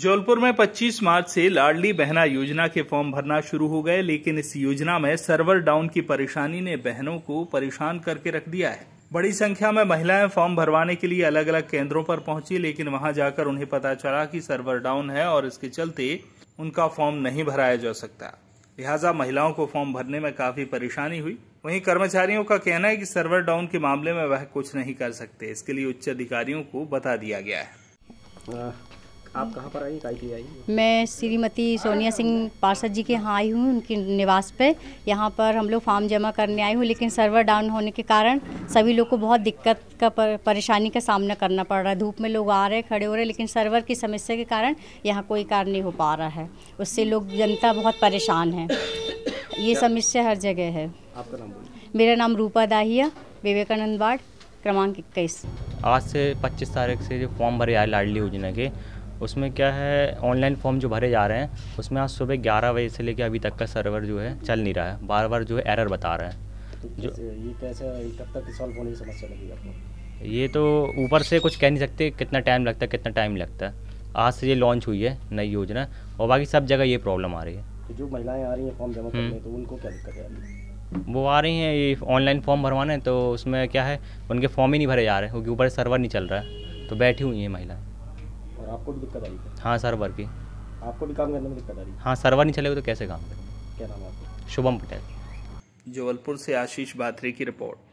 जौलपुर में 25 मार्च से लाडली बहना योजना के फॉर्म भरना शुरू हो गए लेकिन इस योजना में सर्वर डाउन की परेशानी ने बहनों को परेशान करके रख दिया है बड़ी संख्या में महिलाएं फॉर्म भरवाने के लिए अलग अलग केंद्रों पर पहुंची लेकिन वहां जाकर उन्हें पता चला कि सर्वर डाउन है और इसके चलते उनका फॉर्म नहीं भराया जा सकता लिहाजा महिलाओं को फॉर्म भरने में काफी परेशानी हुई वहीं कर्मचारियों का कहना है कि सर्वर डाउन के मामले में वह कुछ नहीं कर सकते इसके लिए उच्च अधिकारियों को बता दिया गया है आप कहाँ पर आई आई मैं श्रीमती सोनिया सिंह पार्षद जी के यहाँ आई हूँ उनके निवास पे यहाँ पर हम लोग फॉर्म जमा करने आई हूँ लेकिन सर्वर डाउन होने के कारण सभी लोग को बहुत दिक्कत का पर, परेशानी का सामना करना पड़ रहा है धूप में लोग आ रहे खड़े हो रहे लेकिन सर्वर की समस्या के कारण यहाँ कोई कार्य नहीं हो पा रहा है उससे लोग जनता बहुत परेशान है ये समस्या हर जगह है आपका नाम मेरा नाम रूपा दाहिया विवेकानंद वार्ड क्रमांक इक्कीस आज से 25 तारीख से जो फॉर्म भरे आए लाडली योजना के उसमें क्या है ऑनलाइन फॉर्म जो भरे जा रहे हैं उसमें आज सुबह ग्यारह बजे से लेकर अभी तक का सर्वर जो है चल नहीं रहा है बार बार जो है एरर बता रहा है जो ये कैसे कब तक सॉल्व होने की समस्या लगी आपको ये तो ऊपर से कुछ कह नहीं सकते कितना टाइम लगता है कितना टाइम लगता है आज से ये लॉन्च हुई है नई योजना और बाकी सब जगह ये प्रॉब्लम आ रही है तो जो महिलाएं आ रही हैं फॉर्म जमा करने हम्म। तो उनको क्या दिक्कत है वो आ रही हैं ये ऑनलाइन फॉर्म भरवाने तो उसमें क्या है उनके फॉर्म ही नहीं भरे जा रहे क्योंकि ऊपर सर्वर नहीं चल रहा है तो बैठी हुई हैं महिलाएं आपको भी दिक्कत आ रही है हाँ सर की आपको भी काम करने में दिक्कत आ रही है हाँ सर्वर नहीं चलेगा तो कैसे काम करेंगे क्या नाम है आपका शुभम पटेल जबलपुर से आशीष बात्रे की रिपोर्ट